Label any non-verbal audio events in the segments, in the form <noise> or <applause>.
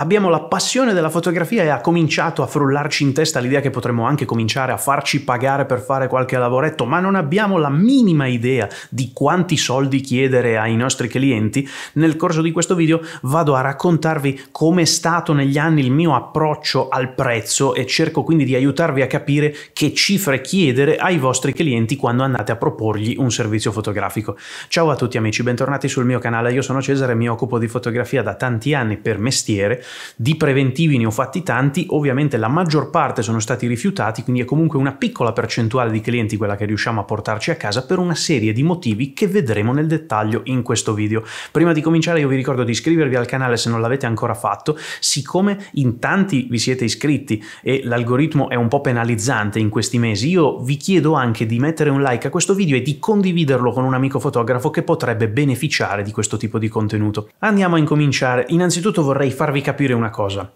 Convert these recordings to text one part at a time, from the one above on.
abbiamo la passione della fotografia e ha cominciato a frullarci in testa l'idea che potremmo anche cominciare a farci pagare per fare qualche lavoretto, ma non abbiamo la minima idea di quanti soldi chiedere ai nostri clienti, nel corso di questo video vado a raccontarvi com'è stato negli anni il mio approccio al prezzo e cerco quindi di aiutarvi a capire che cifre chiedere ai vostri clienti quando andate a proporgli un servizio fotografico. Ciao a tutti amici, bentornati sul mio canale, io sono Cesare, mi occupo di fotografia da tanti anni per mestiere di preventivi ne ho fatti tanti, ovviamente la maggior parte sono stati rifiutati, quindi è comunque una piccola percentuale di clienti quella che riusciamo a portarci a casa per una serie di motivi che vedremo nel dettaglio in questo video. Prima di cominciare io vi ricordo di iscrivervi al canale se non l'avete ancora fatto, siccome in tanti vi siete iscritti e l'algoritmo è un po' penalizzante in questi mesi, io vi chiedo anche di mettere un like a questo video e di condividerlo con un amico fotografo che potrebbe beneficiare di questo tipo di contenuto. Andiamo a incominciare. Innanzitutto vorrei farvi capire capire una cosa.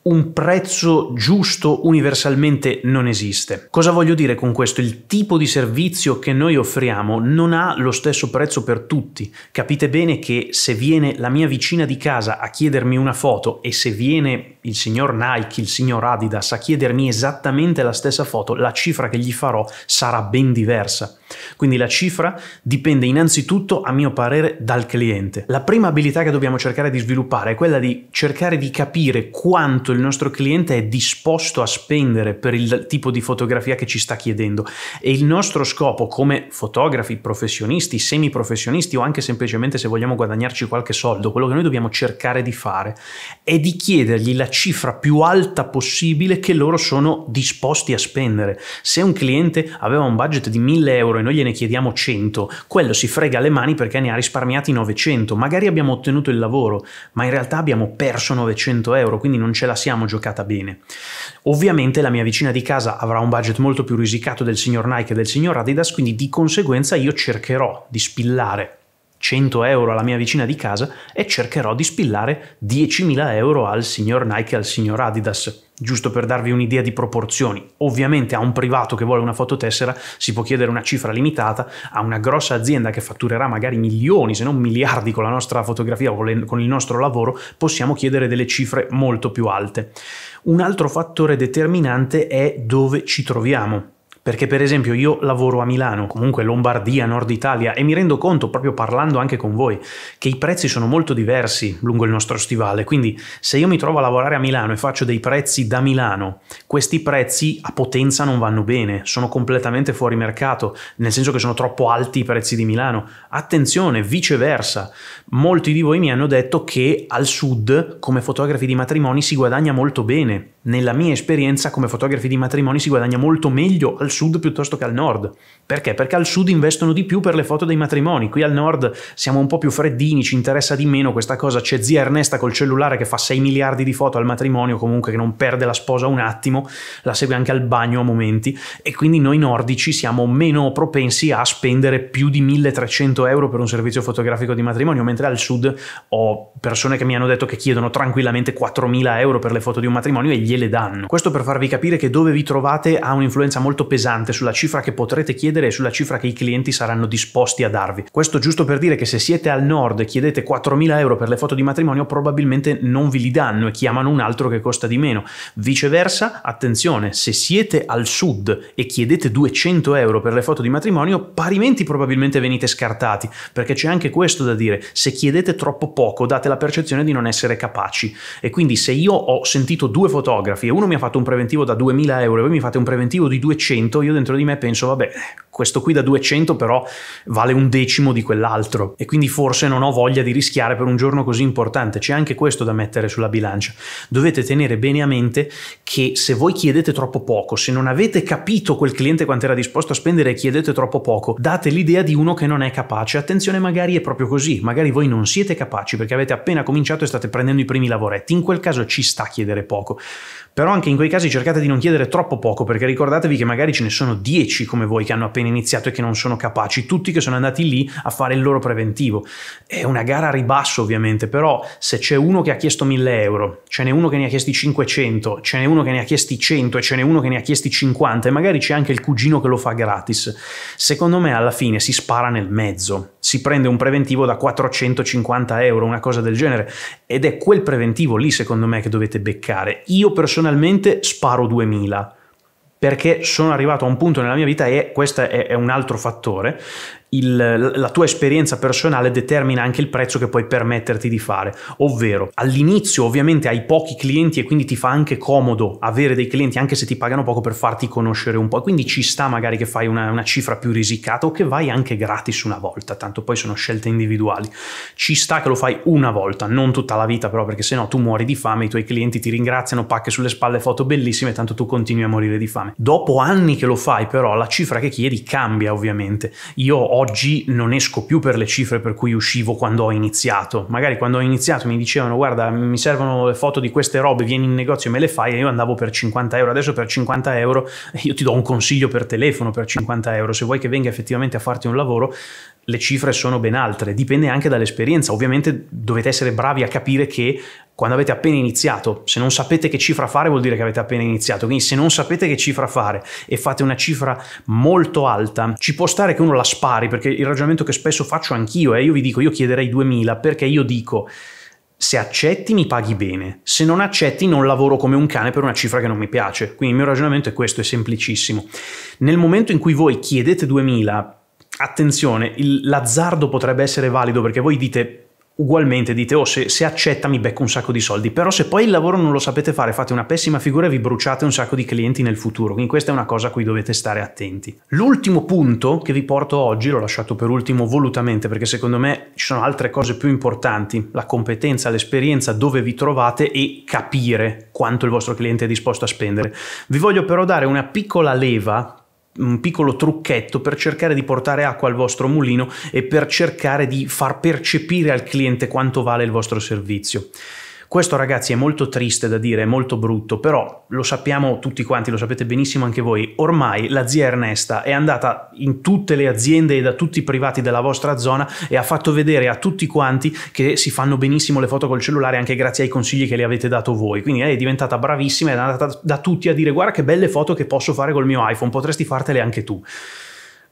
Un prezzo giusto universalmente non esiste. Cosa voglio dire con questo? Il tipo di servizio che noi offriamo non ha lo stesso prezzo per tutti. Capite bene che se viene la mia vicina di casa a chiedermi una foto e se viene il signor Nike, il signor Adidas a chiedermi esattamente la stessa foto, la cifra che gli farò sarà ben diversa. Quindi la cifra dipende innanzitutto, a mio parere, dal cliente. La prima abilità che dobbiamo cercare di sviluppare è quella di cercare di capire quanto il nostro cliente è disposto a spendere per il tipo di fotografia che ci sta chiedendo e il nostro scopo come fotografi professionisti, semiprofessionisti o anche semplicemente se vogliamo guadagnarci qualche soldo, quello che noi dobbiamo cercare di fare è di chiedergli la cifra più alta possibile che loro sono disposti a spendere. Se un cliente aveva un budget di 1000 euro euro e noi gliene chiediamo 100, quello si frega le mani perché ne ha risparmiati 900, magari abbiamo ottenuto il lavoro, ma in realtà abbiamo perso 900 euro, quindi non ce la siamo giocata bene. Ovviamente la mia vicina di casa avrà un budget molto più risicato del signor Nike e del signor Adidas, quindi di conseguenza io cercherò di spillare 100 euro alla mia vicina di casa e cercherò di spillare 10.000 euro al signor Nike e al signor Adidas. Giusto per darvi un'idea di proporzioni. Ovviamente a un privato che vuole una fototessera si può chiedere una cifra limitata, a una grossa azienda che fatturerà magari milioni, se non miliardi con la nostra fotografia o con il nostro lavoro, possiamo chiedere delle cifre molto più alte. Un altro fattore determinante è dove ci troviamo. Perché per esempio io lavoro a Milano, comunque Lombardia, Nord Italia, e mi rendo conto, proprio parlando anche con voi, che i prezzi sono molto diversi lungo il nostro stivale. Quindi se io mi trovo a lavorare a Milano e faccio dei prezzi da Milano, questi prezzi a potenza non vanno bene, sono completamente fuori mercato, nel senso che sono troppo alti i prezzi di Milano. Attenzione, viceversa, molti di voi mi hanno detto che al sud, come fotografi di matrimoni, si guadagna molto bene nella mia esperienza come fotografi di matrimoni si guadagna molto meglio al sud piuttosto che al nord. Perché? Perché al sud investono di più per le foto dei matrimoni, qui al nord siamo un po' più freddini, ci interessa di meno questa cosa, c'è zia Ernesta col cellulare che fa 6 miliardi di foto al matrimonio, comunque che non perde la sposa un attimo, la segue anche al bagno a momenti e quindi noi nordici siamo meno propensi a spendere più di 1300 euro per un servizio fotografico di matrimonio, mentre al sud ho persone che mi hanno detto che chiedono tranquillamente 4000 euro per le foto di un matrimonio e gliele gliele danno. Questo per farvi capire che dove vi trovate ha un'influenza molto pesante sulla cifra che potrete chiedere e sulla cifra che i clienti saranno disposti a darvi. Questo giusto per dire che se siete al nord e chiedete 4.000 euro per le foto di matrimonio probabilmente non vi li danno e chiamano un altro che costa di meno. Viceversa, attenzione, se siete al sud e chiedete 200 euro per le foto di matrimonio, parimenti probabilmente venite scartati, perché c'è anche questo da dire, se chiedete troppo poco date la percezione di non essere capaci. E quindi se io ho sentito due fotografi fotografi e uno mi ha fatto un preventivo da 2000 euro e voi mi fate un preventivo di 200, io dentro di me penso, vabbè, questo qui da 200 però vale un decimo di quell'altro e quindi forse non ho voglia di rischiare per un giorno così importante. C'è anche questo da mettere sulla bilancia. Dovete tenere bene a mente che se voi chiedete troppo poco, se non avete capito quel cliente quanto era disposto a spendere e chiedete troppo poco, date l'idea di uno che non è capace. Attenzione, magari è proprio così, magari voi non siete capaci perché avete appena cominciato e state prendendo i primi lavoretti. In quel caso ci sta a chiedere poco. Però anche in quei casi cercate di non chiedere troppo poco, perché ricordatevi che magari ce ne sono 10 come voi che hanno appena iniziato e che non sono capaci, tutti che sono andati lì a fare il loro preventivo. È una gara a ribasso ovviamente, però se c'è uno che ha chiesto 1000 euro, ce n'è uno che ne ha chiesti 500, ce n'è uno che ne ha chiesti 100 e ce n'è uno che ne ha chiesti 50 e magari c'è anche il cugino che lo fa gratis, secondo me alla fine si spara nel mezzo si prende un preventivo da 450 euro, una cosa del genere. Ed è quel preventivo lì, secondo me, che dovete beccare. Io personalmente sparo 2000 perché sono arrivato a un punto nella mia vita e questo è, un altro fattore il, la tua esperienza personale determina anche il prezzo che puoi permetterti di fare. Ovvero, all'inizio ovviamente hai pochi clienti e quindi ti fa anche comodo avere dei clienti anche se ti pagano poco per farti conoscere un po'. Quindi ci sta magari che fai una, una cifra più risicata o che vai anche gratis una volta, tanto poi sono scelte individuali. Ci sta che lo fai una volta, non tutta la vita però perché sennò tu muori di fame, i tuoi clienti ti ringraziano, pacche sulle spalle, foto bellissime, tanto tu continui a morire di fame. Dopo anni che lo fai però la cifra che chiedi cambia ovviamente. Io ho oggi non esco più per le cifre per cui uscivo quando ho iniziato. Magari quando ho iniziato mi dicevano guarda mi servono le foto di queste robe, vieni in negozio e me le fai e io andavo per 50 euro. Adesso per 50 euro <laughs> io ti do un consiglio per telefono per 50 euro. Se vuoi che venga effettivamente a farti un lavoro le cifre sono ben altre, dipende anche dall'esperienza. Ovviamente dovete essere bravi a capire che quando avete appena iniziato, se non sapete che cifra fare vuol dire che avete appena iniziato, quindi se non sapete che cifra fare e fate una cifra molto alta, ci può stare che uno la spari, perché il ragionamento che spesso faccio anch'io è eh, io vi dico io chiederei 2000 perché io dico se accetti mi paghi bene, se non accetti non lavoro come un cane per una cifra che non mi piace. Quindi il mio ragionamento è questo, è semplicissimo. Nel momento in cui voi chiedete 2000 attenzione, il, l'azzardo potrebbe essere valido perché voi dite ugualmente dite oh se, se, accetta mi becco un sacco di soldi però se poi il lavoro non lo sapete fare fate una pessima figura e vi bruciate un sacco di clienti nel futuro quindi questa è una cosa a cui dovete stare attenti l'ultimo punto che vi porto oggi l'ho lasciato per ultimo volutamente perché secondo me ci sono altre cose più importanti la competenza l'esperienza dove vi trovate e capire quanto il vostro cliente è disposto a spendere vi voglio però dare una piccola leva un piccolo trucchetto per cercare di portare acqua al vostro mulino e per cercare di far percepire al cliente quanto vale il vostro servizio. Questo ragazzi è molto triste da dire, è molto brutto, però lo sappiamo tutti quanti, lo sapete benissimo anche voi, ormai la zia Ernesta è andata in tutte le aziende e da tutti i privati della vostra zona e ha fatto vedere a tutti quanti che si fanno benissimo le foto col cellulare anche grazie ai consigli che le avete dato voi. Quindi lei eh, è diventata bravissima, è andata da tutti a dire guarda che belle foto che posso fare col mio iPhone, potresti fartele anche tu.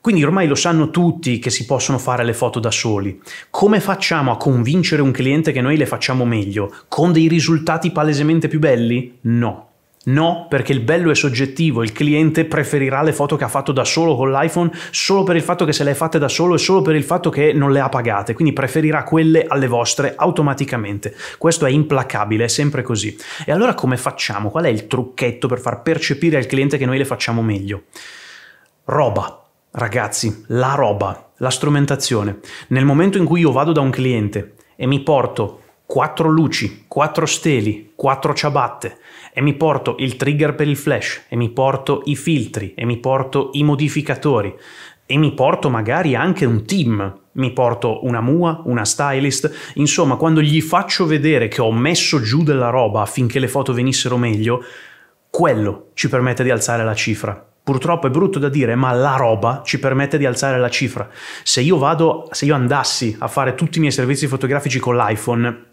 Quindi ormai lo sanno tutti che si possono fare le foto da soli. Come facciamo a convincere un cliente che noi le facciamo meglio? Con dei risultati palesemente più belli? No. No, perché il bello è soggettivo, il cliente preferirà le foto che ha fatto da solo con l'iPhone solo per il fatto che se le ha fatte da solo e solo per il fatto che non le ha pagate, quindi preferirà quelle alle vostre automaticamente. Questo è implacabile, è sempre così. E allora come facciamo? Qual è il trucchetto per far percepire al cliente che noi le facciamo meglio? Roba Ragazzi, la roba, la strumentazione. Nel momento in cui io vado da un cliente e mi porto quattro luci, quattro steli, quattro ciabatte e mi porto il trigger per il flash e mi porto i filtri e mi porto i modificatori e mi porto magari anche un team, mi porto una mua, una stylist, insomma quando gli faccio vedere che ho messo giù della roba affinché le foto venissero meglio, quello ci permette di alzare la cifra. Purtroppo è brutto da dire, ma la roba ci permette di alzare la cifra. Se io vado, se io andassi a fare tutti i miei servizi fotografici con l'iPhone,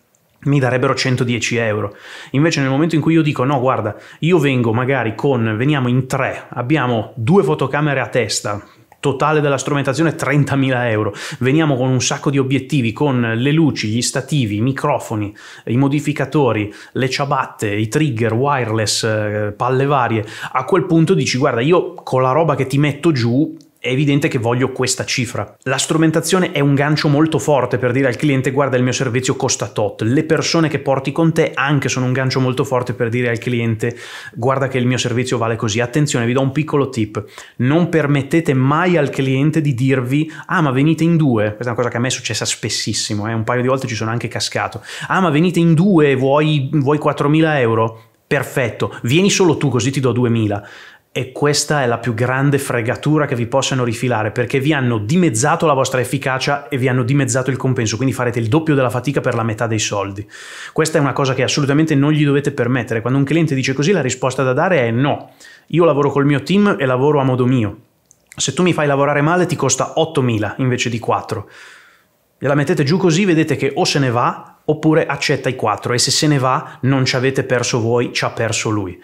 mi darebbero 110 euro. Invece nel momento in cui io dico no, guarda, io vengo magari con, veniamo in tre, abbiamo due fotocamere a testa, totale della strumentazione 30.000 euro. Veniamo con un sacco di obiettivi, con le luci, gli stativi, i microfoni, i modificatori, le ciabatte, i trigger, wireless, eh, palle varie. A quel punto dici guarda io con la roba che ti metto giù è evidente che voglio questa cifra. La strumentazione è un gancio molto forte per dire al cliente guarda il mio servizio costa tot, le persone che porti con te anche sono un gancio molto forte per dire al cliente guarda che il mio servizio vale così. Attenzione, vi do un piccolo tip, non permettete mai al cliente di dirvi ah ma venite in due, questa è una cosa che a me è successa spessissimo, eh? un paio di volte ci sono anche cascato, ah ma venite in due, vuoi, vuoi 4.000 euro? perfetto, vieni solo tu così ti do 2000. E questa è la più grande fregatura che vi possano rifilare perché vi hanno dimezzato la vostra efficacia e vi hanno dimezzato il compenso, quindi farete il doppio della fatica per la metà dei soldi. Questa è una cosa che assolutamente non gli dovete permettere. Quando un cliente dice così la risposta da dare è no. Io lavoro col mio team e lavoro a modo mio. Se tu mi fai lavorare male ti costa 8.000 invece di 4. Gliela mettete giù così, vedete che o se ne va oppure accetta i quattro e se se ne va non ci avete perso voi, ci ha perso lui.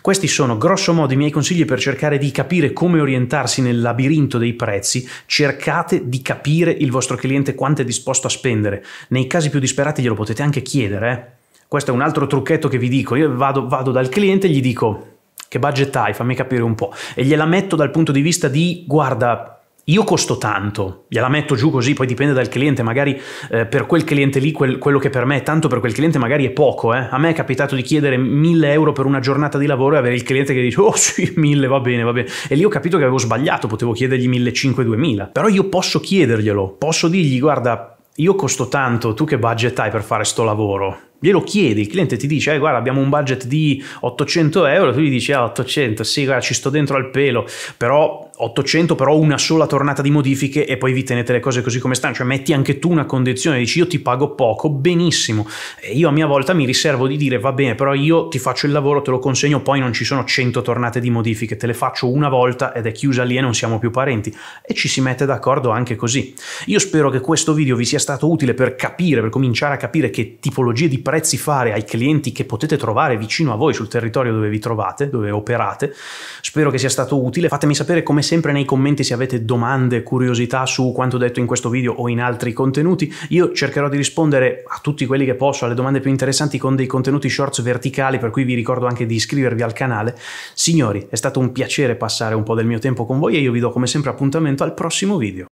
Questi sono grosso modo i miei consigli per cercare di capire come orientarsi nel labirinto dei prezzi, cercate di capire il vostro cliente quanto è disposto a spendere, nei casi più disperati glielo potete anche chiedere. Eh? Questo è un altro trucchetto che vi dico, io vado, vado dal cliente e gli dico che budget hai, fammi capire un po', e gliela metto dal punto di vista di guarda io costo tanto, gliela metto giù così, poi dipende dal cliente, magari eh, per quel cliente lì quel, quello che per me è tanto, per quel cliente magari è poco. Eh. A me è capitato di chiedere 1000 euro per una giornata di lavoro e avere il cliente che dice oh sì, 1000 va bene, va bene. E lì ho capito che avevo sbagliato, potevo chiedergli 1500-2000. Però io posso chiederglielo, posso dirgli guarda, io costo tanto, tu che budget hai per fare sto lavoro? glielo chiedi, il cliente ti dice, eh, guarda abbiamo un budget di 800 euro, tu gli dici, ah 800, sì guarda ci sto dentro al pelo, però 800 però una sola tornata di modifiche e poi vi tenete le cose così come stanno, cioè metti anche tu una condizione, dici io ti pago poco, benissimo, e io a mia volta mi riservo di dire va bene però io ti faccio il lavoro, te lo consegno, poi non ci sono 100 tornate di modifiche, te le faccio una volta ed è chiusa lì e non siamo più parenti e ci si mette d'accordo anche così. Io spero che questo video vi sia stato utile per capire, per cominciare a capire che tipologie di prezzi fare ai clienti che potete trovare vicino a voi sul territorio dove vi trovate, dove operate. Spero che sia stato utile. Fatemi sapere come sempre nei commenti se avete domande, curiosità su quanto detto in questo video o in altri contenuti. Io cercherò di rispondere a tutti quelli che posso, alle domande più interessanti con dei contenuti shorts verticali, per cui vi ricordo anche di iscrivervi al canale. Signori, è stato un piacere passare un po' del mio tempo con voi e io vi do come sempre appuntamento al prossimo video.